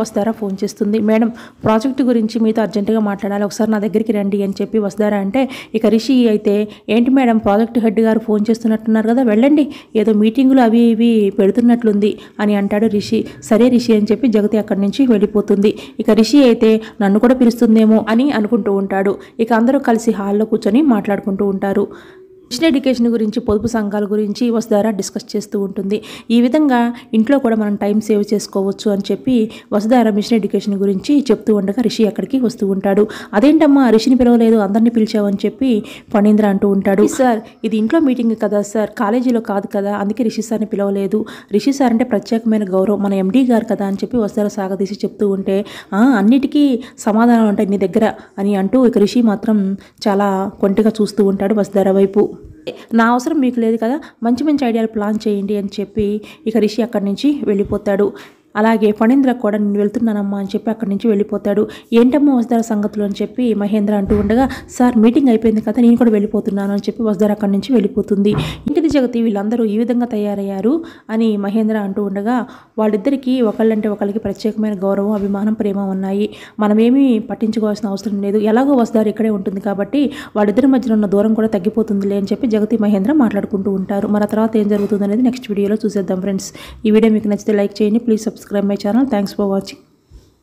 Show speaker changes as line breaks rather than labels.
వస్తారా ఫోన్ చేస్తుంది madam project గురించి మీతో అర్జెంటుగా మాట్లాడాలి ఒకసారి నా దగ్గరికి రండి అని చెప్పి వస్తారా అంటే ఇక రిషి అయితే ఏంటి మేడం ప్రాజెక్ట్ హెడ్ గారు ఫోన్ చేస్తున్నట్టున్నారు కదా వెళ్ళండి ఏదో మీటింగులు అవి ఇవి పెడుతున్నట్లుంది అని అంటాడు రిషి సరే రిషి అని చెప్పి జగతి అక్కడి నుంచి వెళ్ళిపోతుంది ఇక రిషి అయితే నన్ను కూడా పిలుస్తుందేమో అని అనుకుంటూ ఉంటాడు ఇక అందరూ కలిసి హాల్లో కూర్చొని మాట్లాడుకుంటూ ఉంటారు ఇచ్చిన ఎడ్యుకేషన్ గురించి పొదుపు సంఘాల గురించి వసుధార డిస్కస్ చేస్తూ ఉంటుంది ఈ విధంగా ఇంట్లో కూడా మనం టైం సేవ్ చేసుకోవచ్చు అని చెప్పి వసుధార మిషన్ ఎడ్యుకేషన్ గురించి చెప్తూ ఉండగా రిషి అక్కడికి వస్తూ ఉంటాడు అదేంటమ్మా రిషిని పిలవలేదు అందరినీ పిలిచావని చెప్పి ఫణీంద్ర అంటూ ఉంటాడు సార్ ఇది ఇంట్లో మీటింగ్ కదా సార్ కాలేజీలో కాదు కదా అందుకే రిషి సార్ని పిలవలేదు రిషి సార్ అంటే ప్రత్యేకమైన గౌరవం మన ఎండీ గారు కదా అని చెప్పి వసుధార సాగదీసి చెప్తూ ఉంటే అన్నిటికీ సమాధానం అంటే నీ దగ్గర అని అంటూ ఇక రిషి మాత్రం చాలా కొంటిగా చూస్తూ ఉంటాడు వసుధార వైపు నా అవసరం మీకు లేదు కదా మంచి మంచి ఐడియాలు ప్లాన్ చేయండి అని చెప్పి ఇక రిషి అక్కడి నుంచి వెళ్ళిపోతాడు అలాగే ఫణీంద్ర కూడా నేను వెళ్తున్నానమ్మా అని చెప్పి అక్కడి నుంచి వెళ్ళిపోతాడు ఏంటమ్మా వసుధార సంగతులు అని చెప్పి మహేంద్ర అంటూ ఉండగా సార్ మీటింగ్ అయిపోయింది కదా నేను కూడా వెళ్ళిపోతున్నాను అని చెప్పి వసుధార అక్కడి నుంచి వెళ్ళిపోతుంది జగతి వీళ్ళందరూ ఈ విధంగా తయారయ్యారు అని మహేంద్ర అంటూ ఉండగా వాళ్ళిద్దరికీ ఒకళ్ళంటే ఒకళ్ళకి ప్రత్యేకమైన గౌరవం అభిమానం ప్రేమ ఉన్నాయి మనమేమీ పట్టించుకోవాల్సిన అవసరం లేదు ఎలాగో వస్తారు ఇక్కడే ఉంటుంది కాబట్టి వాళ్ళిద్దరి మధ్యన ఉన్న దూరం కూడా తగ్గిపోతుందిలే అని చెప్పి జగతి మహేంద్ర మాట్లాడుకుంటూ ఉంటారు మన తర్వాత ఏం జరుగుతుంది అనేది నెక్స్ట్ వీడియోలో చూసేద్దాం ఫ్రెండ్స్ ఈ వీడియో మీకు నచ్చితే లైక్ చేయండి please subscribe my channel thanks for watching